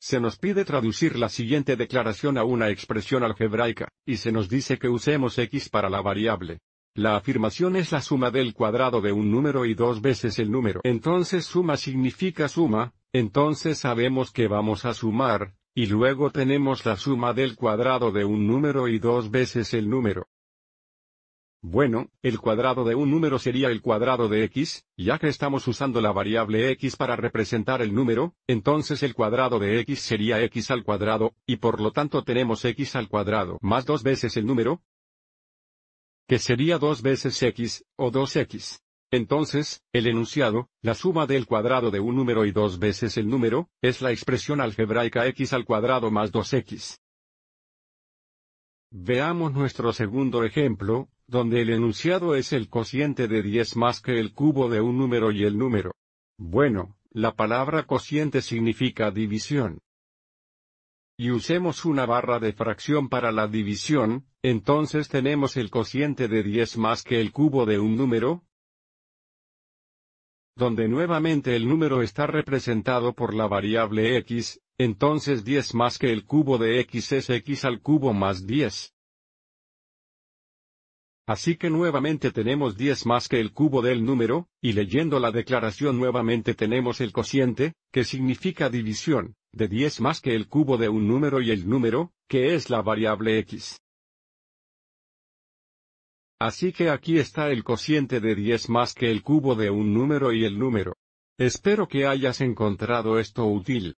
Se nos pide traducir la siguiente declaración a una expresión algebraica, y se nos dice que usemos x para la variable. La afirmación es la suma del cuadrado de un número y dos veces el número. Entonces suma significa suma, entonces sabemos que vamos a sumar, y luego tenemos la suma del cuadrado de un número y dos veces el número. Bueno, el cuadrado de un número sería el cuadrado de x, ya que estamos usando la variable x para representar el número, entonces el cuadrado de x sería x al cuadrado, y por lo tanto tenemos x al cuadrado más dos veces el número, que sería dos veces x, o 2x. Entonces, el enunciado, la suma del cuadrado de un número y dos veces el número, es la expresión algebraica x al cuadrado más 2x. Veamos nuestro segundo ejemplo, donde el enunciado es el cociente de 10 más que el cubo de un número y el número. Bueno, la palabra cociente significa división. Y usemos una barra de fracción para la división, entonces tenemos el cociente de 10 más que el cubo de un número, donde nuevamente el número está representado por la variable x, entonces 10 más que el cubo de x es x al cubo más 10. Así que nuevamente tenemos 10 más que el cubo del número, y leyendo la declaración nuevamente tenemos el cociente, que significa división, de 10 más que el cubo de un número y el número, que es la variable x. Así que aquí está el cociente de 10 más que el cubo de un número y el número. Espero que hayas encontrado esto útil.